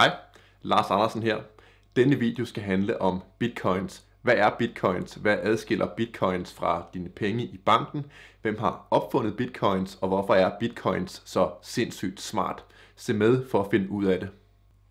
Hej, Lars Andersen her. Denne video skal handle om bitcoins. Hvad er bitcoins? Hvad adskiller bitcoins fra dine penge i banken? Hvem har opfundet bitcoins, og hvorfor er bitcoins så sindssygt smart? Se med for at finde ud af det.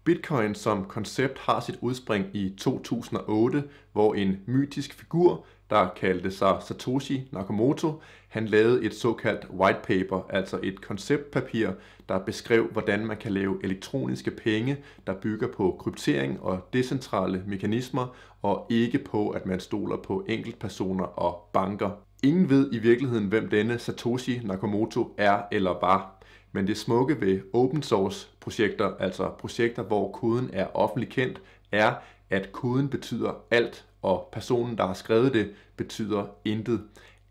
Bitcoin som koncept har sit udspring i 2008, hvor en mytisk figur der kaldte sig Satoshi Nakamoto, han lavede et såkaldt white paper, altså et konceptpapir, der beskrev, hvordan man kan lave elektroniske penge, der bygger på kryptering og decentrale mekanismer, og ikke på, at man stoler på enkeltpersoner og banker. Ingen ved i virkeligheden, hvem denne Satoshi Nakamoto er eller var. Men det smukke ved open source projekter, altså projekter, hvor koden er offentlig kendt, er, at koden betyder alt og personen, der har skrevet det, betyder intet.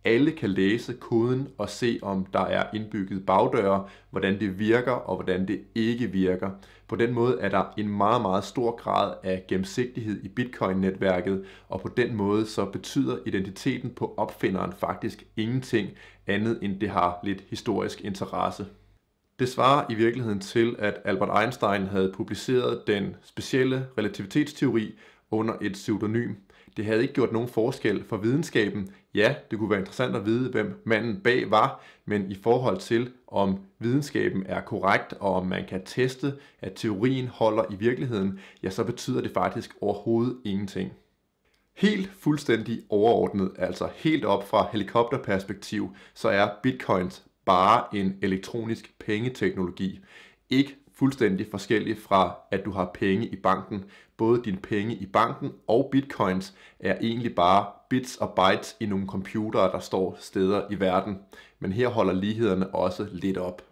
Alle kan læse koden og se, om der er indbygget bagdøre, hvordan det virker og hvordan det ikke virker. På den måde er der en meget, meget stor grad af gennemsigtighed i Bitcoin-netværket, og på den måde så betyder identiteten på opfinderen faktisk ingenting andet end det har lidt historisk interesse. Det svarer i virkeligheden til, at Albert Einstein havde publiceret den specielle relativitetsteori under et pseudonym, det havde ikke gjort nogen forskel for videnskaben. Ja, det kunne være interessant at vide, hvem manden bag var, men i forhold til, om videnskaben er korrekt, og om man kan teste, at teorien holder i virkeligheden, ja, så betyder det faktisk overhovedet ingenting. Helt fuldstændig overordnet, altså helt op fra helikopterperspektiv, så er bitcoins bare en elektronisk pengeteknologi. Ikke fuldstændig forskellig fra, at du har penge i banken. Både dine penge i banken og bitcoins er egentlig bare bits og bytes i nogle computere, der står steder i verden. Men her holder lighederne også lidt op.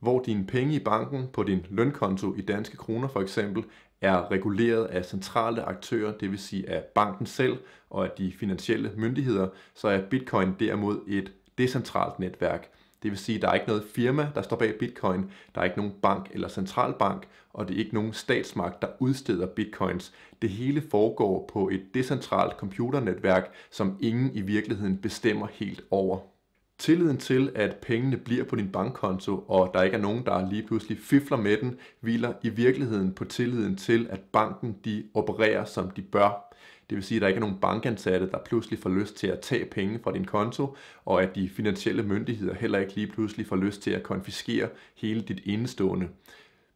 Hvor dine penge i banken på din lønkonto i danske kroner for eksempel er reguleret af centrale aktører, det vil sige af banken selv og af de finansielle myndigheder, så er bitcoin derimod et decentralt netværk – det vil sige, at der er ikke noget firma, der står bag bitcoin, der er ikke nogen bank eller centralbank, og det er ikke nogen statsmagt, der udsteder bitcoins. Det hele foregår på et decentralt computernetværk, som ingen i virkeligheden bestemmer helt over. Tilliden til, at pengene bliver på din bankkonto, og der ikke er nogen, der lige pludselig fifler med den, hviler i virkeligheden på tilliden til, at banken de opererer, som de bør. Det vil sige, at der ikke er nogen bankansatte, der pludselig får lyst til at tage penge fra din konto, og at de finansielle myndigheder heller ikke lige pludselig får lyst til at konfiskere hele dit indestående.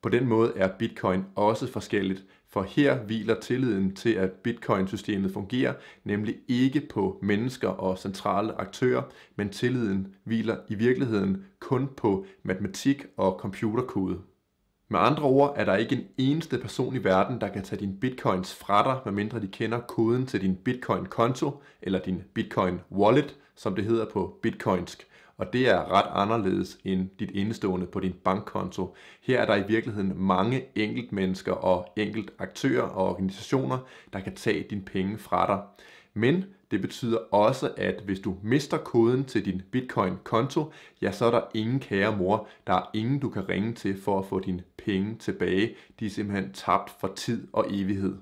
På den måde er bitcoin også forskelligt, for her hviler tilliden til, at bitcoin-systemet fungerer, nemlig ikke på mennesker og centrale aktører, men tilliden hviler i virkeligheden kun på matematik og computerkode. Med andre ord er der ikke en eneste person i verden, der kan tage din bitcoins fra dig, medmindre de kender koden til din bitcoin-konto eller din bitcoin-wallet, som det hedder på bitcoinsk. Og det er ret anderledes end dit indestående på din bankkonto. Her er der i virkeligheden mange enkeltmennesker og enkelt aktører og organisationer, der kan tage dine penge fra dig. Men det betyder også, at hvis du mister koden til din bitcoin-konto, ja, så er der ingen kære mor. Der er ingen, du kan ringe til for at få dine penge tilbage. De er simpelthen tabt for tid og evighed.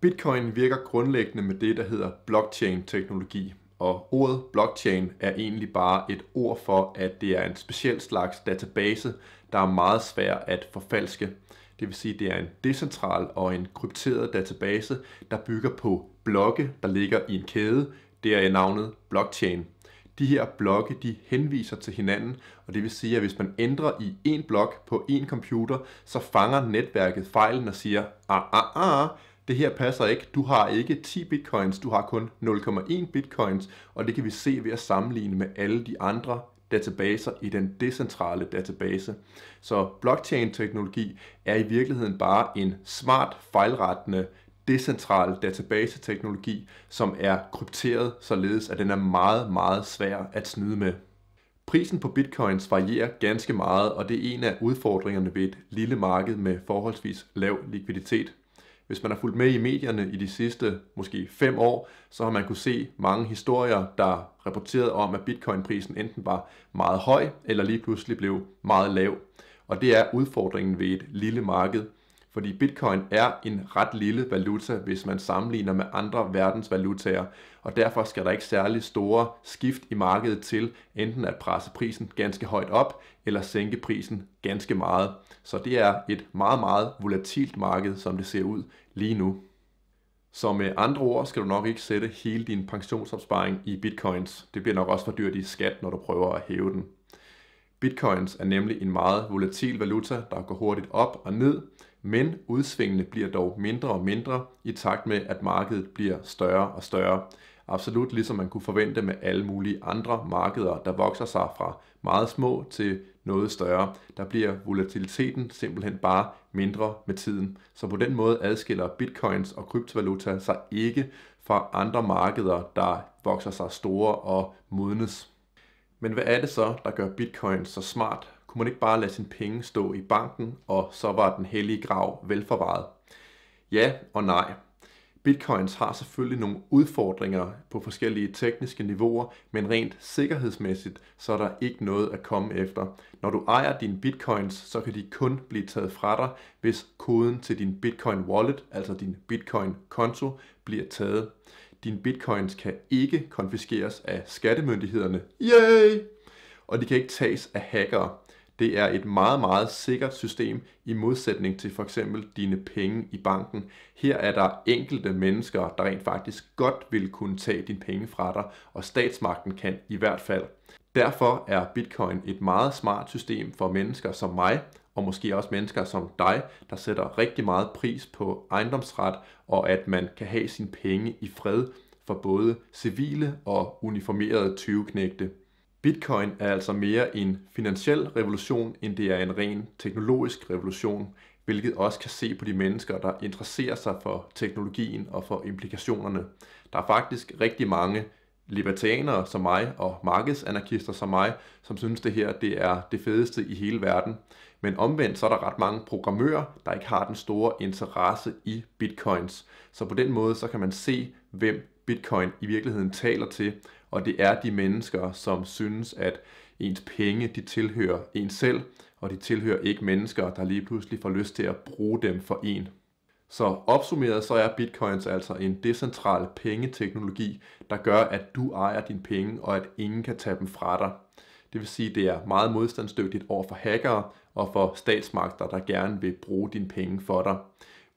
Bitcoin virker grundlæggende med det, der hedder blockchain-teknologi. Og ordet blockchain er egentlig bare et ord for, at det er en speciel slags database, der er meget svær at forfalske. Det vil sige, at det er en decentral og en krypteret database, der bygger på blokke, der ligger i en kæde. Det er navnet blockchain. De her blokke de henviser til hinanden, og det vil sige, at hvis man ændrer i en blok på en computer, så fanger netværket fejlen og siger, ah, ah, ah, det her passer ikke, du har ikke 10 bitcoins, du har kun 0,1 bitcoins, og det kan vi se ved at sammenligne med alle de andre databaser i den decentrale database. Så blockchain-teknologi er i virkeligheden bare en smart, fejlrettende, decentral databaseteknologi, som er krypteret, således at den er meget, meget svær at snyde med. Prisen på bitcoins varierer ganske meget, og det er en af udfordringerne ved et lille marked med forholdsvis lav likviditet. Hvis man har fulgt med i medierne i de sidste måske fem år, så har man kunne se mange historier, der rapporterede om, at bitcoinprisen enten var meget høj, eller lige pludselig blev meget lav. Og det er udfordringen ved et lille marked fordi bitcoin er en ret lille valuta, hvis man sammenligner med andre verdensvalutaer, og derfor skal der ikke særlig store skift i markedet til enten at presse prisen ganske højt op eller sænke prisen ganske meget. Så det er et meget, meget volatilt marked, som det ser ud lige nu. Så med andre ord skal du nok ikke sætte hele din pensionsopsparing i bitcoins. Det bliver nok også for dyrt i skat, når du prøver at hæve den. Bitcoins er nemlig en meget volatil valuta, der går hurtigt op og ned, men udsvingene bliver dog mindre og mindre i takt med, at markedet bliver større og større. Absolut ligesom man kunne forvente med alle mulige andre markeder, der vokser sig fra meget små til noget større. Der bliver volatiliteten simpelthen bare mindre med tiden. Så på den måde adskiller bitcoins og kryptovaluta sig ikke fra andre markeder, der vokser sig store og modnes. Men hvad er det så, der gør bitcoin så smart kunne man ikke bare lade sine penge stå i banken, og så var den hellige grav velforvaret? Ja og nej. Bitcoins har selvfølgelig nogle udfordringer på forskellige tekniske niveauer, men rent sikkerhedsmæssigt, så er der ikke noget at komme efter. Når du ejer dine bitcoins, så kan de kun blive taget fra dig, hvis koden til din bitcoin wallet, altså din bitcoin konto, bliver taget. Din bitcoins kan ikke konfiskeres af skattemyndighederne. Yay! Og de kan ikke tages af hackere. Det er et meget, meget sikkert system i modsætning til for eksempel dine penge i banken. Her er der enkelte mennesker, der rent faktisk godt vil kunne tage dine penge fra dig, og statsmagten kan i hvert fald. Derfor er Bitcoin et meget smart system for mennesker som mig, og måske også mennesker som dig, der sætter rigtig meget pris på ejendomsret, og at man kan have sine penge i fred for både civile og uniformerede tyveknægte. Bitcoin er altså mere en finansiel revolution, end det er en ren teknologisk revolution, hvilket også kan se på de mennesker, der interesserer sig for teknologien og for implikationerne. Der er faktisk rigtig mange libertarianere som mig og markedsanarkister som mig, som synes det her det er det fedeste i hele verden. Men omvendt så er der ret mange programmører, der ikke har den store interesse i bitcoins. Så på den måde så kan man se, hvem bitcoin i virkeligheden taler til, og det er de mennesker, som synes, at ens penge, de tilhører en selv, og de tilhører ikke mennesker, der lige pludselig får lyst til at bruge dem for en. Så opsummeret så er bitcoins altså en decentral pengeteknologi, der gør, at du ejer dine penge, og at ingen kan tage dem fra dig. Det vil sige, at det er meget modstandsdygtigt over for hackere og for statsmagter, der gerne vil bruge dine penge for dig.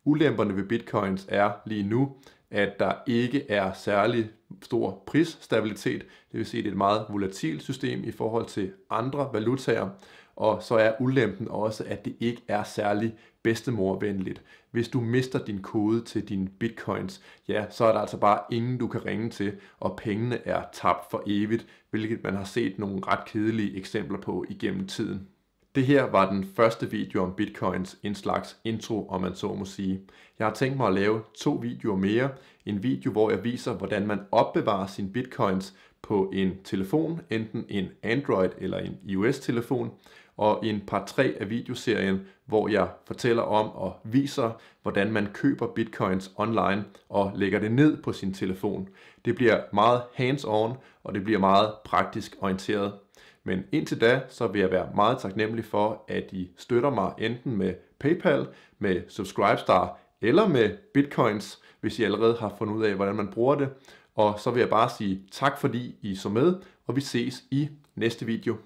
Ulemperne ved bitcoins er lige nu, at der ikke er særlig stor prisstabilitet, det vil sige, at det er et meget volatilt system i forhold til andre valutaer, og så er ulempen også, at det ikke er særlig bedstemorvenligt. Hvis du mister din kode til dine bitcoins, ja, så er der altså bare ingen, du kan ringe til, og pengene er tabt for evigt, hvilket man har set nogle ret kedelige eksempler på igennem tiden. Det her var den første video om bitcoins, en slags intro, om man så må sige. Jeg har tænkt mig at lave to videoer mere. En video, hvor jeg viser, hvordan man opbevarer sine bitcoins på en telefon, enten en Android eller en iOS-telefon, og en par tre af videoserien, hvor jeg fortæller om og viser, hvordan man køber bitcoins online og lægger det ned på sin telefon. Det bliver meget hands-on, og det bliver meget praktisk orienteret. Men indtil da, så vil jeg være meget taknemmelig for, at I støtter mig enten med PayPal, med Subscribestar eller med Bitcoins, hvis I allerede har fundet ud af, hvordan man bruger det. Og så vil jeg bare sige tak, fordi I så med, og vi ses i næste video.